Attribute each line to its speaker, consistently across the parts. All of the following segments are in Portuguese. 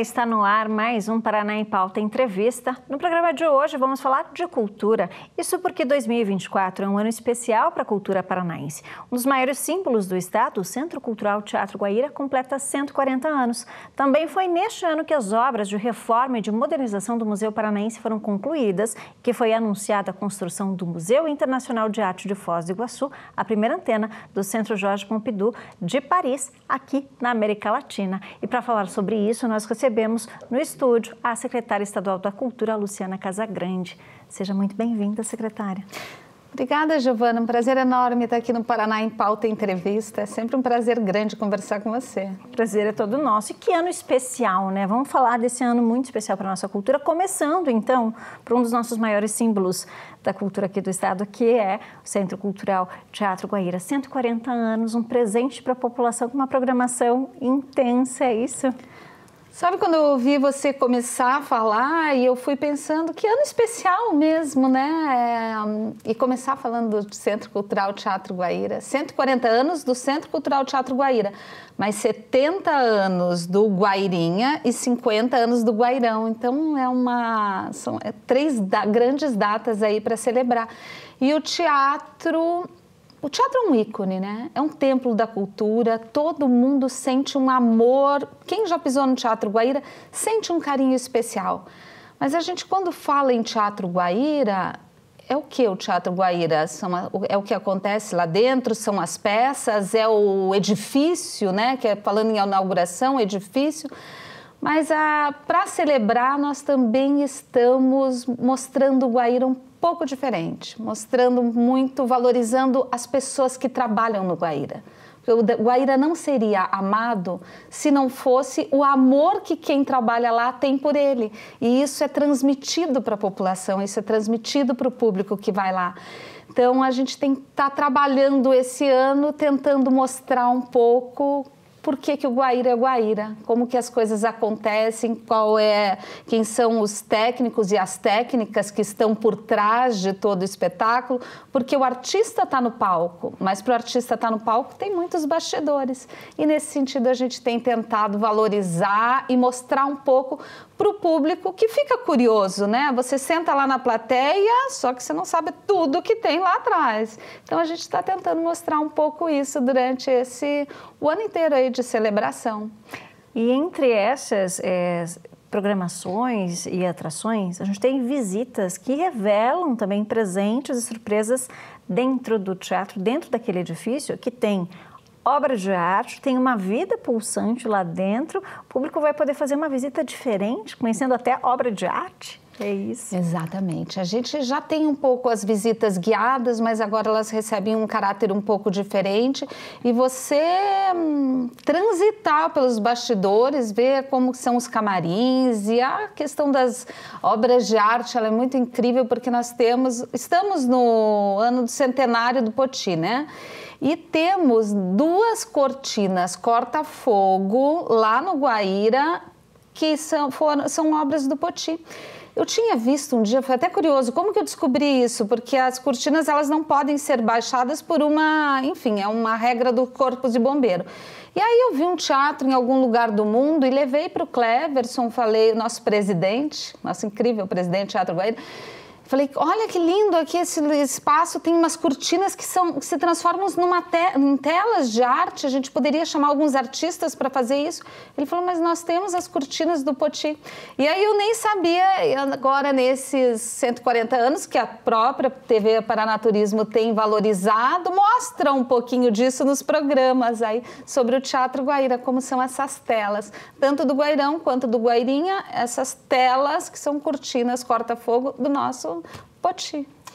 Speaker 1: está no ar mais um Paraná em Pauta Entrevista. No programa de hoje vamos falar de cultura. Isso porque 2024 é um ano especial para a cultura paranaense. Um dos maiores símbolos do estado, o Centro Cultural Teatro Guaíra, completa 140 anos. Também foi neste ano que as obras de reforma e de modernização do Museu Paranaense foram concluídas, que foi anunciada a construção do Museu Internacional de Arte de Foz do Iguaçu, a primeira antena do Centro Jorge Pompidou de Paris, aqui na América Latina. E para falar sobre isso, nós recebemos recebemos no estúdio a secretária estadual da Cultura, Luciana Casagrande. Seja muito bem-vinda, secretária. Obrigada, Giovana. Um prazer enorme estar aqui no
Speaker 2: Paraná em Pauta Entrevista.
Speaker 1: É sempre um prazer grande conversar com você. Prazer é todo nosso. E que ano especial, né? Vamos falar desse ano muito especial para a nossa cultura, começando, então, por um dos nossos maiores símbolos da cultura aqui do estado, que é o Centro Cultural Teatro Guaíra. 140 anos, um presente para a população com uma programação intensa, é isso? Sabe quando
Speaker 2: eu ouvi você começar a falar e eu fui pensando que ano especial mesmo, né? É, e começar falando do Centro Cultural Teatro Guaíra. 140 anos do Centro Cultural Teatro Guaíra, mas 70 anos do Guairinha e 50 anos do Guairão. Então é uma são é três da, grandes datas aí para celebrar. E o teatro o teatro é um ícone, né? É um templo da cultura, todo mundo sente um amor. Quem já pisou no Teatro Guaíra sente um carinho especial. Mas a gente, quando fala em Teatro Guaíra, é o que o Teatro Guaíra? São é o que acontece lá dentro? São as peças? É o edifício, né? Que é, falando em inauguração, edifício. Mas ah, para celebrar, nós também estamos mostrando o Guaíra um pouco diferente, mostrando muito, valorizando as pessoas que trabalham no Guaíra. O Guaíra não seria amado se não fosse o amor que quem trabalha lá tem por ele. E isso é transmitido para a população, isso é transmitido para o público que vai lá. Então a gente tem que estar tá trabalhando esse ano, tentando mostrar um pouco por que, que o Guaíra é Guaíra, como que as coisas acontecem, qual é, quem são os técnicos e as técnicas que estão por trás de todo o espetáculo, porque o artista está no palco, mas para o artista estar tá no palco tem muitos bastidores. E nesse sentido a gente tem tentado valorizar e mostrar um pouco para o público que fica curioso, né? Você senta lá na plateia, só que você não sabe tudo que tem lá atrás. Então a gente está tentando mostrar um pouco isso durante
Speaker 1: esse o ano inteiro aí de celebração. E entre essas é, programações e atrações, a gente tem visitas que revelam também presentes e surpresas dentro do teatro, dentro daquele edifício que tem obra de arte, tem uma vida pulsante lá dentro. O público vai poder fazer uma visita diferente, conhecendo até obra de arte.
Speaker 2: É isso. Exatamente. A gente já tem um pouco as visitas guiadas, mas agora elas recebem um caráter um pouco diferente. E você hum, transitar pelos bastidores, ver como são os camarins e a questão das obras de arte, ela é muito incrível porque nós temos, estamos no ano do centenário do Poti, né? E temos duas cortinas corta-fogo lá no Guaíra que são, foram, são obras do Poti. Eu tinha visto um dia, foi até curioso, como que eu descobri isso? Porque as cortinas elas não podem ser baixadas por uma, enfim, é uma regra do corpo de bombeiro. E aí eu vi um teatro em algum lugar do mundo e levei para o Cleverson, falei, nosso presidente, nosso incrível presidente de Teatro Falei, olha que lindo aqui esse espaço, tem umas cortinas que, são, que se transformam numa te, em telas de arte, a gente poderia chamar alguns artistas para fazer isso. Ele falou, mas nós temos as cortinas do Poti. E aí eu nem sabia, agora nesses 140 anos, que a própria TV Paranaturismo tem valorizado, mostra um pouquinho disso nos programas aí sobre o Teatro Guaíra, como são essas telas, tanto do Guairão quanto do Guairinha, essas telas que são cortinas corta-fogo do nosso então,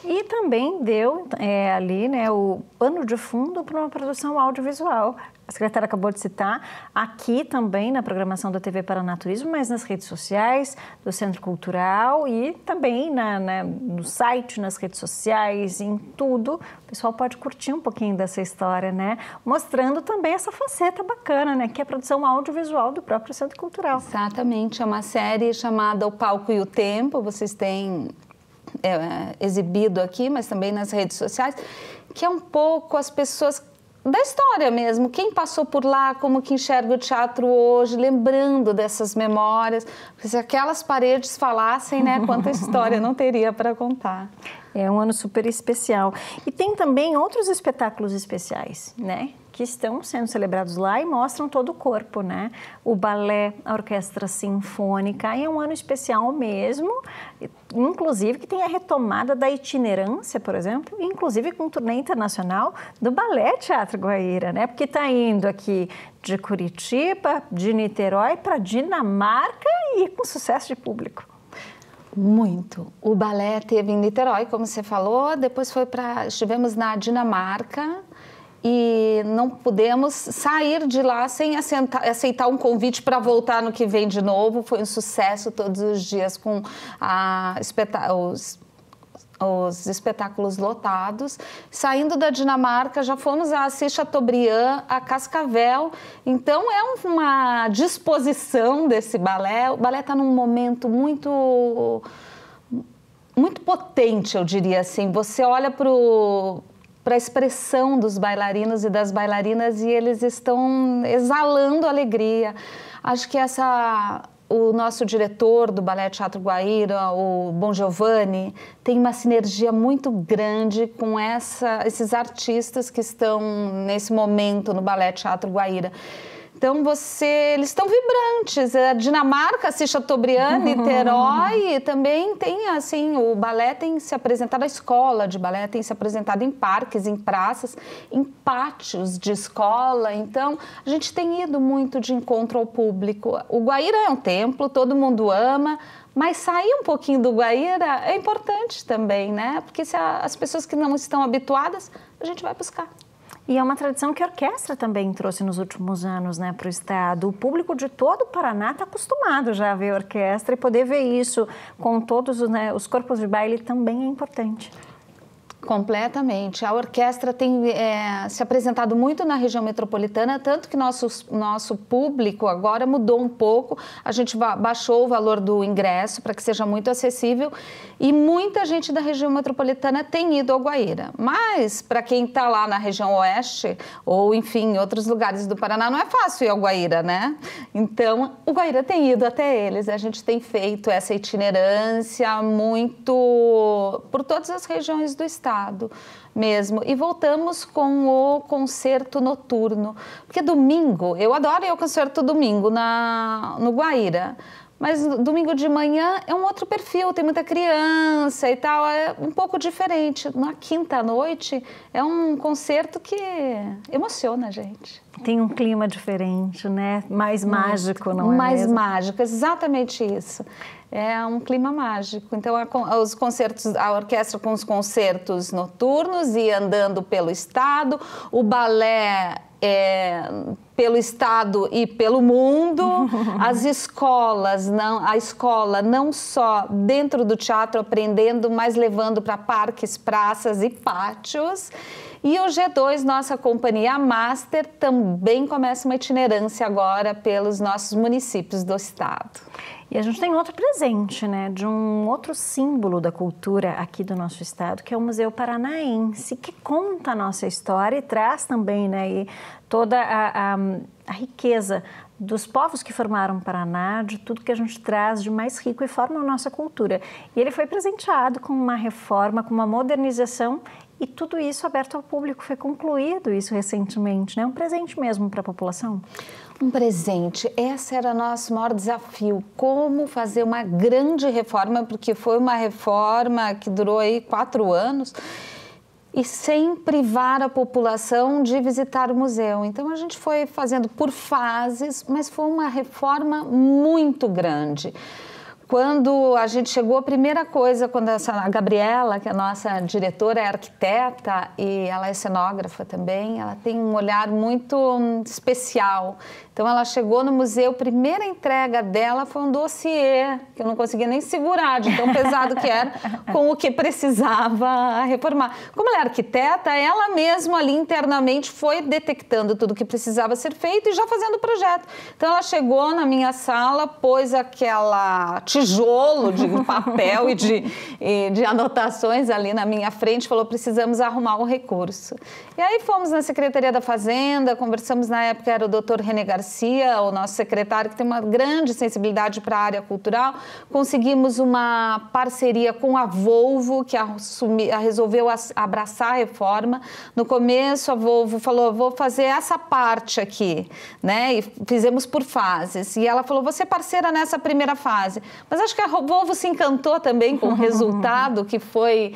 Speaker 1: E também deu é, ali né, o pano de fundo para uma produção audiovisual. A secretária acabou de citar aqui também na programação da TV para naturismo, mas nas redes sociais do Centro Cultural e também na, no site, nas redes sociais, em tudo. O pessoal pode curtir um pouquinho dessa história, né? Mostrando também essa faceta bacana, né? Que é a produção audiovisual do próprio Centro Cultural. Exatamente.
Speaker 2: É uma série chamada O Palco e o Tempo. Vocês têm é, é, exibido aqui, mas também nas redes sociais, que é um pouco as pessoas da história mesmo, quem passou por lá, como que enxerga o teatro hoje, lembrando dessas memórias,
Speaker 1: porque se aquelas paredes falassem, né, quanta história não teria para contar. É um ano super especial. E tem também outros espetáculos especiais, né? que estão sendo celebrados lá e mostram todo o corpo, né? O balé, a orquestra sinfônica, e é um ano especial mesmo, inclusive que tem a retomada da itinerância, por exemplo, inclusive com turnê internacional do Balé Teatro Guaíra, né? Porque está indo aqui de Curitiba, de Niterói para Dinamarca e com sucesso de público.
Speaker 2: Muito. O balé teve em Niterói, como você falou, depois foi para estivemos na Dinamarca, e não pudemos sair de lá sem aceitar um convite para voltar no que vem de novo. Foi um sucesso todos os dias com espetá os, os, espetáculos lotados. Saindo da Dinamarca, já fomos a Assis Chateaubriand, a Cascavel. Então, é uma disposição desse balé. O balé está num momento muito... Muito potente, eu diria assim. Você olha para o para a expressão dos bailarinos e das bailarinas e eles estão exalando alegria. Acho que essa o nosso diretor do Ballet Teatro Guaíra, o Bon Giovanni, tem uma sinergia muito grande com essa, esses artistas que estão nesse momento no Ballet Teatro Guaíra. Então você, eles estão vibrantes. A Dinamarca assiste Chateaubriand, Niterói, também tem assim, o balé tem se apresentado, a escola de balé tem se apresentado em parques, em praças, em pátios de escola. Então, a gente tem ido muito de encontro ao público. O Guaíra é um templo, todo mundo ama, mas sair um pouquinho do Guaíra é importante também, né? Porque se a,
Speaker 1: as pessoas que não
Speaker 2: estão habituadas, a gente vai buscar.
Speaker 1: E é uma tradição que a orquestra também trouxe nos últimos anos né, para o Estado. O público de todo o Paraná está acostumado já a ver a orquestra e poder ver isso com todos né, os corpos de baile também é importante. Completamente. A orquestra tem é, se apresentado muito na região
Speaker 2: metropolitana, tanto que nosso, nosso público agora mudou um pouco. A gente baixou o valor do ingresso para que seja muito acessível e muita gente da região metropolitana tem ido ao Guaíra. Mas para quem está lá na região oeste ou, enfim, em outros lugares do Paraná, não é fácil ir ao Guaíra, né? Então, o Guaíra tem ido até eles. A gente tem feito essa itinerância muito por todas as regiões do estado mesmo. E voltamos com o concerto noturno, porque domingo, eu adoro ir ao concerto domingo na, no Guaíra, mas domingo de manhã é um outro perfil, tem muita criança e tal, é um pouco diferente. Na quinta noite é um concerto que emociona a gente.
Speaker 1: Tem um clima diferente, né? Mais Muito. mágico, não é? Mais mesmo? mágico,
Speaker 2: exatamente isso. É um clima mágico. Então, os concertos, a orquestra com os concertos noturnos e andando pelo estado, o balé é, pelo estado e pelo mundo. As escolas, não, a escola não só dentro do teatro aprendendo, mas levando para parques, praças e pátios. E o G2, nossa companhia master, também começa uma itinerância agora pelos nossos municípios do estado.
Speaker 1: E a gente tem outro presente, né, de um outro símbolo da cultura aqui do nosso estado, que é o Museu Paranaense, que conta a nossa história e traz também, né, e toda a, a, a riqueza dos povos que formaram o Paraná, de tudo que a gente traz de mais rico e forma a nossa cultura. E ele foi presenteado com uma reforma, com uma modernização e tudo isso aberto ao público, foi concluído isso recentemente, né? Um presente mesmo para a população? Um presente. Esse era nosso maior desafio,
Speaker 2: como fazer uma grande reforma, porque foi uma reforma que durou aí quatro anos e sem privar a população de visitar o museu. Então a gente foi fazendo por fases, mas foi uma reforma muito grande. Quando a gente chegou, a primeira coisa, quando essa, a Gabriela, que é a nossa diretora, é arquiteta e ela é cenógrafa também, ela tem um olhar muito hum, especial então ela chegou no museu, primeira entrega dela foi um dossiê, que eu não conseguia nem segurar, de tão pesado que era, com o que precisava reformar. Como ela é arquiteta, ela mesma ali internamente foi detectando tudo o que precisava ser feito e já fazendo o projeto. Então ela chegou na minha sala, pôs aquela tijolo de papel e de, e de anotações ali na minha frente, falou: precisamos arrumar um recurso. E aí fomos na Secretaria da Fazenda, conversamos na época, era o doutor René Garcia Garcia, o nosso secretário, que tem uma grande sensibilidade para a área cultural, conseguimos uma parceria com a Volvo, que assumi, resolveu abraçar a reforma. No começo, a Volvo falou: vou fazer essa parte aqui, né? E fizemos por fases. E ela falou: você é parceira nessa primeira fase. Mas acho que a Volvo se encantou também com o resultado que foi.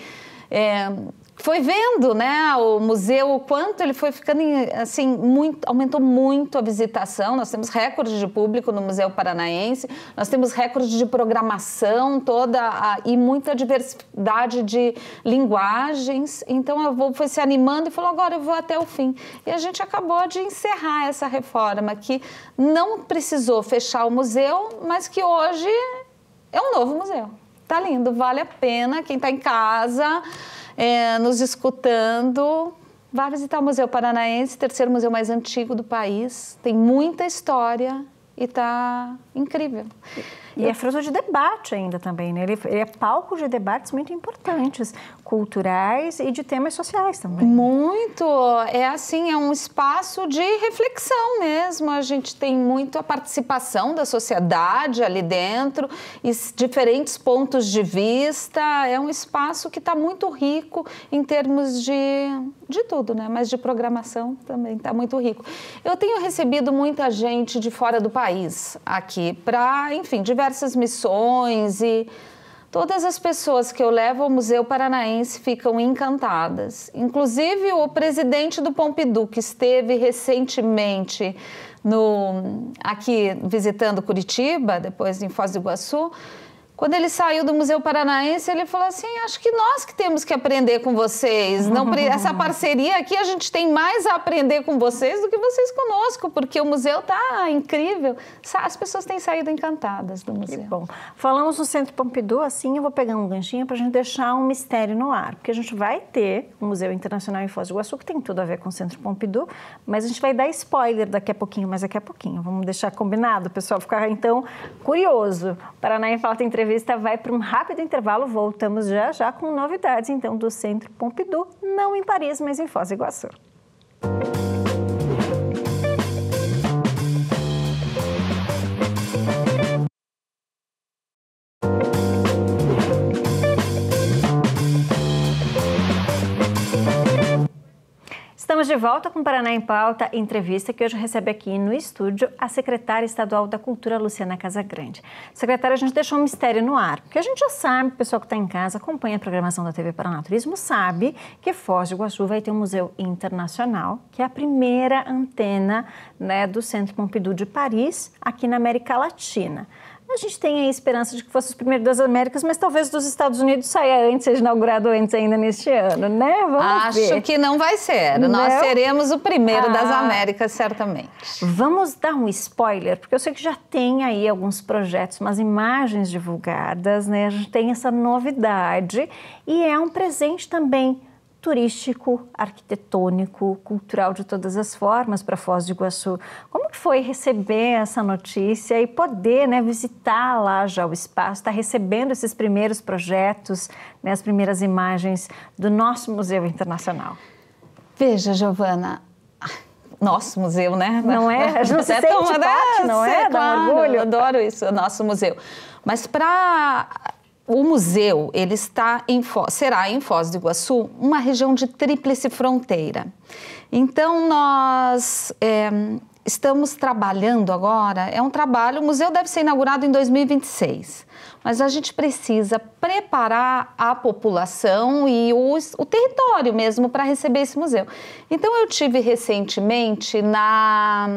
Speaker 2: É, foi vendo, né, o museu, o quanto ele foi ficando, assim, muito, aumentou muito a visitação. Nós temos recordes de público no Museu Paranaense, nós temos recordes de programação toda a, e muita diversidade de linguagens. Então, a vou foi se animando e falou, agora eu vou até o fim. E a gente acabou de encerrar essa reforma, que não precisou fechar o museu, mas que hoje é um novo museu. Tá lindo, vale a pena. Quem está em casa é, nos escutando, vá visitar o Museu Paranaense, terceiro museu mais antigo do país. Tem muita história e está incrível.
Speaker 1: E é fruto de debate ainda também, né? Ele, ele, é palco de debates muito importantes, culturais e de temas sociais também. Muito! É assim, é um espaço de
Speaker 2: reflexão mesmo. A gente tem muito a participação da sociedade ali dentro, e diferentes pontos de vista. É um espaço que está muito rico em termos de, de tudo, né? Mas de programação também está muito rico. Eu tenho recebido muita gente de fora do país aqui para, enfim, diversos diversas missões e todas as pessoas que eu levo ao Museu Paranaense ficam encantadas. Inclusive o presidente do Pompidou, que esteve recentemente no, aqui visitando Curitiba, depois em Foz do Iguaçu, quando ele saiu do Museu Paranaense, ele falou assim: acho que nós que temos que aprender com vocês. Não, essa parceria aqui a gente tem mais a aprender com vocês do que vocês
Speaker 1: conosco, porque o museu tá incrível. As pessoas têm saído encantadas do museu. Que bom. Falamos no Centro Pompidou, assim, eu vou pegar um ganchinho para a gente deixar um mistério no ar, porque a gente vai ter o Museu Internacional em Foz do Iguaçu, que tem tudo a ver com o Centro Pompidou, mas a gente vai dar spoiler daqui a pouquinho, mas daqui a pouquinho. Vamos deixar combinado, o pessoal ficar então curioso. O Paraná em Falta Entrevista entrevista vai para um rápido intervalo. Voltamos já já com novidades, então, do Centro Pompidou, não em Paris, mas em Foz do Iguaçu. de volta com Paraná em Pauta, entrevista que hoje recebe aqui no estúdio a secretária estadual da Cultura, Luciana Casagrande. Secretária, a gente deixou um mistério no ar, porque a gente já sabe, o pessoal que está em casa acompanha a programação da TV Paraná Turismo, sabe que Foz do Iguaçu vai ter um museu internacional, que é a primeira antena né, do Centro Pompidou de Paris, aqui na América Latina. A gente tem a esperança de que fosse os primeiros das Américas, mas talvez dos Estados Unidos saia antes, seja inaugurado antes ainda neste ano, né? Vamos Acho ver. que não vai ser. Não? Nós seremos o primeiro ah. das Américas, certamente. Vamos dar um spoiler, porque eu sei que já tem aí alguns projetos, umas imagens divulgadas, né? A gente tem essa novidade e é um presente também turístico, arquitetônico, cultural de todas as formas para Foz do Iguaçu. Como que foi receber essa notícia e poder né, visitar lá já o espaço, estar tá recebendo esses primeiros projetos, né, as primeiras imagens do nosso Museu Internacional? Veja, Giovana, ah, nosso museu, né? Não é? A gente não se é sente parte, é, não é? Claro, um orgulho. Eu adoro isso,
Speaker 2: o nosso museu. Mas para o museu ele está em, será em Foz do Iguaçu uma região de tríplice fronteira. Então nós é, estamos trabalhando agora, é um trabalho, o museu deve ser inaugurado em 2026, mas a gente precisa preparar a população e os, o território mesmo para receber esse museu. Então eu tive recentemente na,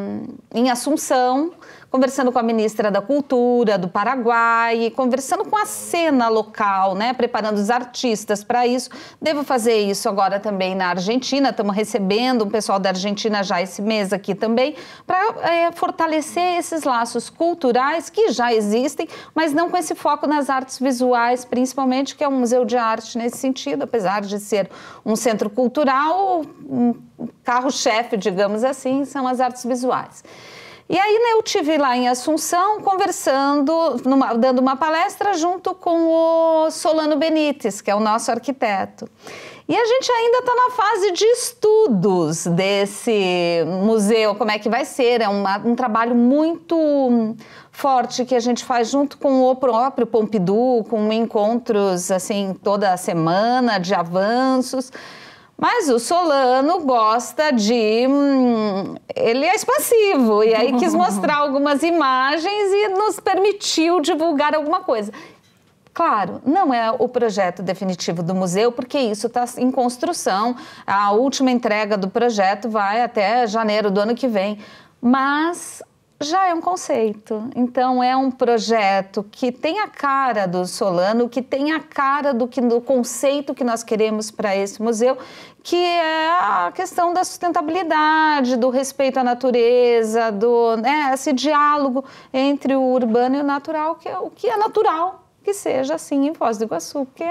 Speaker 2: em Assunção, conversando com a ministra da Cultura do Paraguai, conversando com a cena local, né, preparando os artistas para isso. Devo fazer isso agora também na Argentina, estamos recebendo um pessoal da Argentina já esse mês aqui também, para é, eh, fortalecer esses laços culturais que já existem, mas não com esse foco nas artes visuais, principalmente, que é um museu de arte nesse sentido, apesar de ser um centro cultural, um carro-chefe, digamos assim, são as artes visuais. E aí né, eu tive lá em Assunção conversando, numa, dando uma palestra junto com o Solano Benites, que é o nosso arquiteto. E a gente ainda está na fase de estudos desse museu, como é que vai ser. É uma, um trabalho muito forte que a gente faz junto com o próprio Pompidou, com encontros assim toda semana de avanços. Mas o Solano gosta de. Hum, ele é expansivo e aí quis mostrar algumas imagens e nos permitiu divulgar alguma coisa. Claro, não é o projeto definitivo do museu, porque isso está em construção. A última entrega do projeto vai até janeiro do ano que vem. Mas já é um conceito. Então, é um projeto que tem a cara do Solano, que tem a cara do, que, do conceito que nós queremos para esse museu, que é a questão da sustentabilidade, do respeito à natureza, do né, esse diálogo entre o urbano e o natural, que é o que é natural que seja assim em Foz do Iguaçu, porque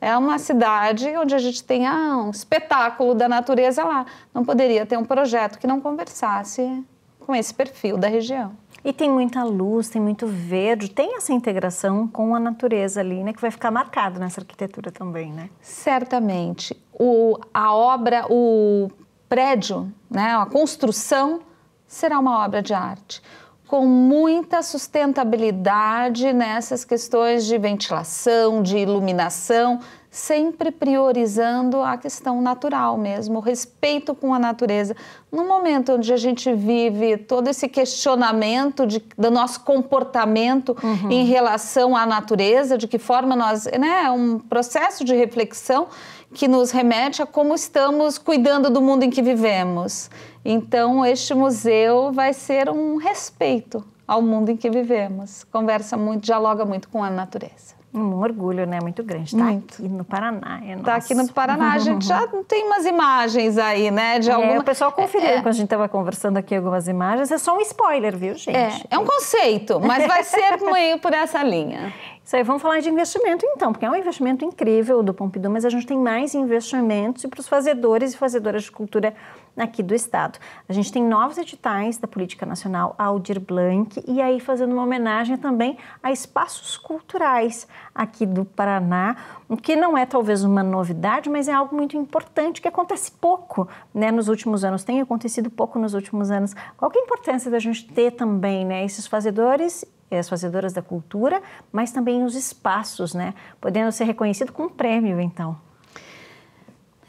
Speaker 2: é uma cidade onde a gente tem ah, um espetáculo da natureza lá. Não poderia ter um projeto que não conversasse
Speaker 1: com esse perfil da região. E tem muita luz, tem muito verde, tem essa integração com a natureza ali, né? Que vai ficar marcado nessa arquitetura também, né?
Speaker 2: Certamente. O, a obra, o prédio, né, a construção será uma obra de arte com muita sustentabilidade nessas questões de ventilação, de iluminação, sempre priorizando a questão natural mesmo, o respeito com a natureza. No momento onde a gente vive todo esse questionamento de, do nosso comportamento uhum. em relação à natureza, de que forma nós. Né, é né, um processo de reflexão que nos remete a como estamos cuidando do mundo em que vivemos. Então, este museu vai ser um respeito ao mundo em que vivemos. Conversa muito, dialoga
Speaker 1: muito com a natureza. Um orgulho, né? Muito grande. Está aqui no Paraná. É Está aqui no Paraná. A gente já tem umas imagens aí, né? De é, alguma... É, o pessoal conferiu é. quando a gente estava conversando aqui algumas imagens. É só um spoiler, viu, é, gente? É, é um conceito, mas vai ser meio por essa linha. Sei, vamos falar de investimento então, porque é um investimento incrível do Pompidou, mas a gente tem mais investimentos para os fazedores e fazedoras de cultura aqui do Estado. A gente tem novos editais da Política Nacional Aldir Blanc e aí fazendo uma homenagem também a espaços culturais aqui do Paraná, o que não é talvez uma novidade, mas é algo muito importante que acontece pouco né, nos últimos anos, tem acontecido pouco nos últimos anos. Qual é a importância da gente ter também né, esses fazedores eh, as fazedoras da cultura, mas também os espaços, né? Podendo ser reconhecido com um prêmio, então.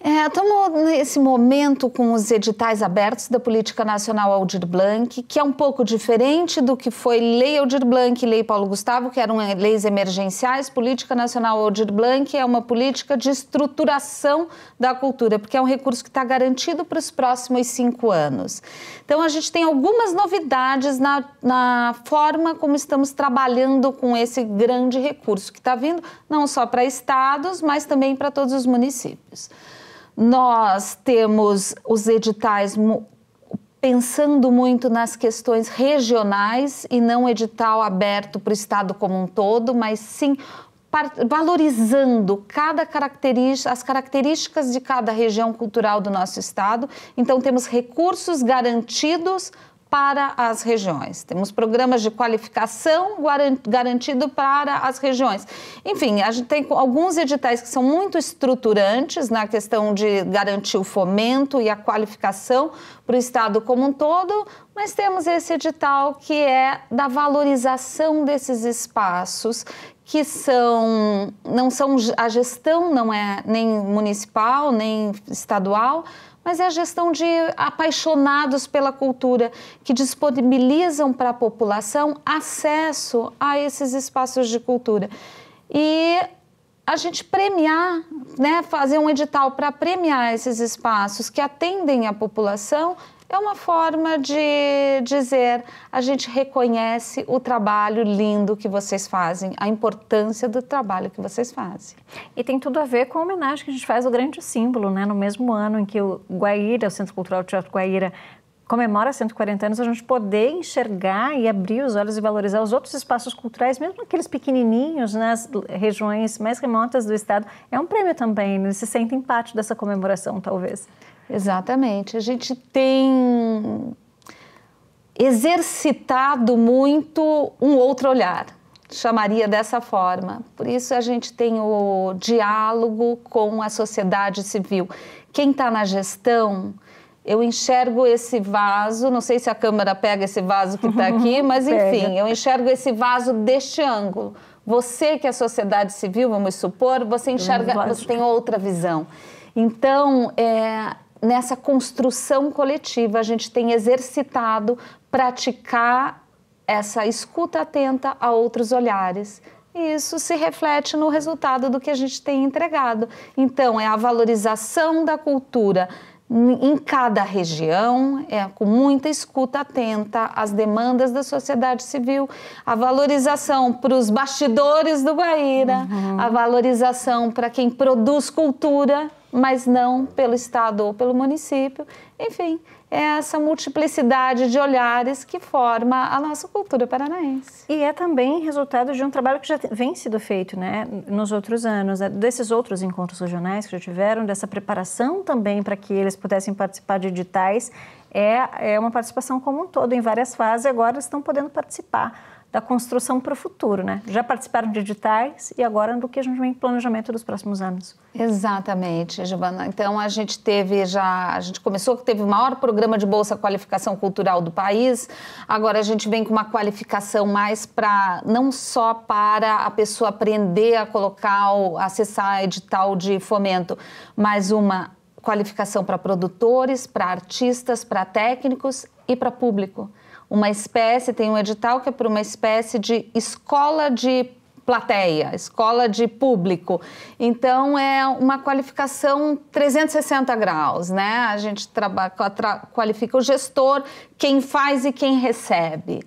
Speaker 2: É, estamos nesse momento com os editais abertos da Política Nacional Aldir Blanc, que é um pouco diferente do que foi Lei Aldir Blanc e Lei Paulo Gustavo, que eram eh, leis emergenciais. Política Nacional Aldir Blanc é uma política de estruturação da cultura, porque é um recurso que está garantido para os próximos cinco anos. Então, a gente tem algumas novidades na, na forma como estamos trabalhando com esse grande recurso que está vindo, não só para estados, mas também para todos os municípios. Nós temos os editais pensando muito nas questões regionais e não edital aberto para o Estado como um todo, mas sim valorizando cada característica, as características de cada região cultural do nosso estado. Então temos recursos garantidos para as regiões. Temos programas de qualificação garantido para as regiões. Enfim, a gente tem alguns editais que são muito estruturantes na questão de garantir o fomento e a qualificação para o Estado como um todo, mas temos esse edital que é da valorização desses espaços que são não são a gestão não é nem municipal nem estadual mas é a gestão de apaixonados pela cultura que disponibilizam para a população acesso a esses espaços de cultura e a gente premiar, né, fazer um edital para premiar esses espaços que atendem a população é uma forma de dizer: a gente reconhece o trabalho lindo que vocês fazem,
Speaker 1: a importância do trabalho que vocês fazem. E tem tudo a ver com a homenagem que a gente faz ao grande símbolo, né? No mesmo ano em que o Guaíra, o Centro Cultural Teatro Guaíra, comemora 140 anos, a gente poder enxergar e abrir os olhos e valorizar os outros espaços culturais, mesmo aqueles pequenininhos nas né? regiões mais remotas do estado, é um prêmio também. Eles se sentem parte dessa comemoração, talvez. Exatamente. A gente tem
Speaker 2: exercitado muito um outro olhar, chamaria dessa forma. Por isso a gente tem o diálogo com a sociedade civil. Quem está na gestão, eu enxergo esse vaso, não sei se a câmera pega esse vaso que está aqui, mas enfim, eu enxergo esse vaso deste ângulo. Você que é a sociedade civil, vamos supor, você enxerga, você tem outra visão. Então, é, nessa construção coletiva, a gente tem exercitado praticar essa escuta atenta a outros olhares. E isso se reflete no resultado do que a gente tem entregado. Então, é a valorização da cultura em cada região, é, com muita escuta atenta às demandas da sociedade civil, a valorização para os bastidores do Guaíra, uhum. a valorização para quem produz cultura mas não pelo Estado ou pelo município. Enfim, é essa multiplicidade
Speaker 1: de olhares que forma a nossa cultura paranaense. E é também resultado de um trabalho que já vem sido feito né, nos outros anos, né, desses outros encontros regionais que já tiveram, dessa preparação também para que eles pudessem participar de editais. É, é uma participação como um todo, em várias fases, agora estão podendo participar da construção para o futuro, né? Já participaram de editais e agora do que a gente vem planejamento dos próximos anos.
Speaker 2: Exatamente, Giovana. Então a gente teve já, a gente começou que teve o maior programa de bolsa qualificação cultural do país. Agora a gente vem com uma qualificação mais para não só para a pessoa aprender a colocar, acessar edital de fomento, mas uma qualificação para produtores, para artistas, para técnicos e para público uma espécie, tem um edital que é para uma espécie de escola de plateia, escola de público. Então é uma qualificação 360 graus, né? A gente trabalha, qualifica o gestor, quem faz e quem recebe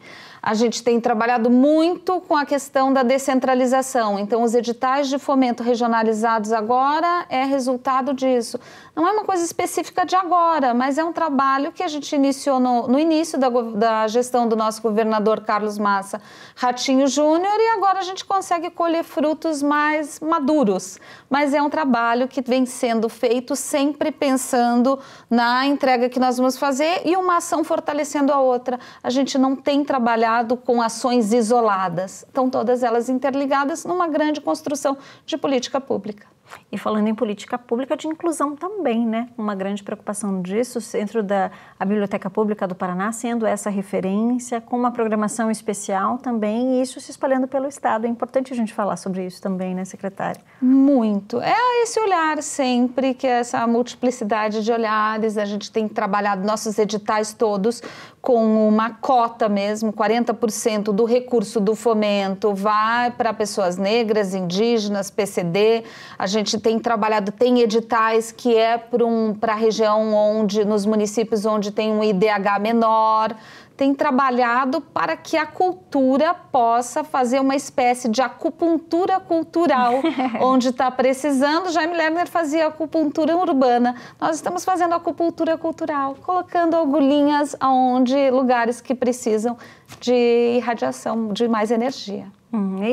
Speaker 2: a gente tem trabalhado muito com a questão da descentralização. Então, os editais de fomento regionalizados agora é resultado disso. Não é uma coisa específica de agora, mas é um trabalho que a gente iniciou no, no início da, da gestão do nosso governador Carlos Massa Ratinho Júnior e agora a gente consegue colher frutos mais maduros. Mas é um trabalho que vem sendo feito sempre pensando na entrega que nós vamos fazer e uma ação fortalecendo a outra. A gente não tem trabalhado cuidado com ações isoladas. Estão todas elas interligadas
Speaker 1: numa grande construção de política pública. E falando em política pública de inclusão também, né? Uma grande preocupação disso, dentro da a Biblioteca Pública do Paraná sendo essa referência, com uma programação especial também, e isso se espalhando pelo Estado. É importante a gente falar sobre isso também, né, secretária?
Speaker 2: Muito. É esse olhar sempre, que é essa multiplicidade de olhares, a gente tem trabalhado nossos editais todos com uma cota mesmo, 40% do recurso do fomento vai para pessoas negras, indígenas, PCD. A gente tem trabalhado, tem editais que é para um, a região onde, nos municípios onde tem um IDH menor, tem trabalhado para que a cultura possa fazer uma espécie de acupuntura cultural, onde está precisando. Jaime Lerner fazia acupuntura urbana. Nós estamos fazendo acupuntura cultural, colocando agulhinhas aonde lugares que precisam de irradiação, de mais energia.
Speaker 1: Uhum.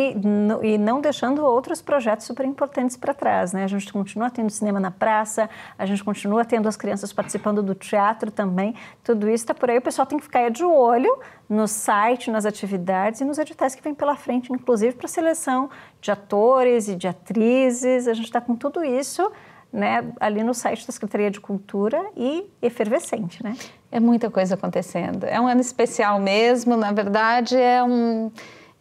Speaker 1: E, e, não deixando outros projetos super importantes para trás, né? A gente continua tendo cinema na praça, a gente continua tendo as crianças participando do teatro também. Tudo isso está por aí. O pessoal tem que ficar de olho no site, nas atividades e nos editais que vem pela frente, inclusive para seleção de atores e de atrizes. A gente está com tudo isso. Né, ali no site da Secretaria de Cultura e efervescente, né?
Speaker 2: É muita coisa acontecendo. É um ano especial mesmo, na verdade, é um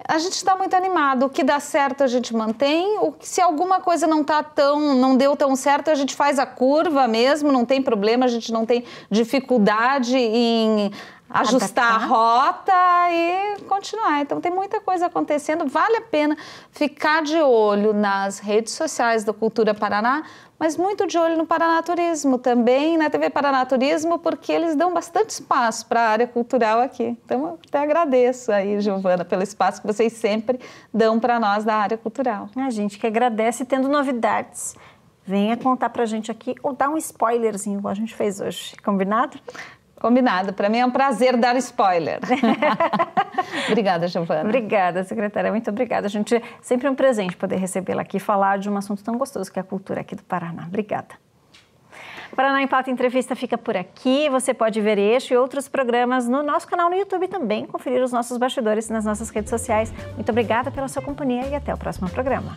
Speaker 2: a gente está muito animado. O que dá certo a gente mantém. O que, se alguma coisa não tá tão, não deu tão certo, a gente faz a curva mesmo. Não tem problema. A gente não tem dificuldade em ajustar Adaptar. a rota e continuar. Então tem muita coisa acontecendo. Vale a pena ficar de olho nas redes sociais da Cultura Paraná mas muito de olho no Paranaturismo também, na TV Paranaturismo, porque eles dão bastante espaço para a área cultural
Speaker 1: aqui. Então, eu até agradeço aí, Giovana, pelo espaço que vocês sempre dão para nós da área cultural. A gente que agradece tendo novidades venha contar a gente aqui ou dar um spoilerzinho, igual a gente fez hoje, combinado? Combinado. Para mim é um prazer dar spoiler. obrigada, Giovana. Obrigada, secretária. Muito obrigada. A gente é sempre um presente poder recebê-la aqui e falar de um assunto tão gostoso que é a cultura aqui do Paraná. Obrigada. Paraná em Pauta Entrevista fica por aqui. Você pode ver este e outros programas no nosso canal no YouTube também, conferir os nossos bastidores nas nossas redes sociais. Muito obrigada pela sua companhia e até o próximo programa.